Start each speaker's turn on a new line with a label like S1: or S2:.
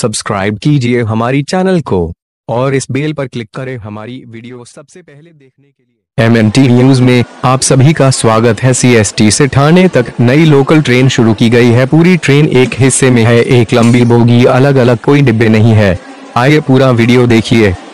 S1: subscribe कीजिए हमारी channel को और इस बेल पर क्लिक करें हमारी वीडियो सबसे पहले देखने के लिए एम एन टी न्यूज में आप सभी का स्वागत है सी एस टी से ठाणे तक नई लोकल ट्रेन शुरू की गई है पूरी ट्रेन एक हिस्से में है एक लंबी बोगी अलग अलग कोई डिब्बे नहीं है आइए पूरा वीडियो देखिए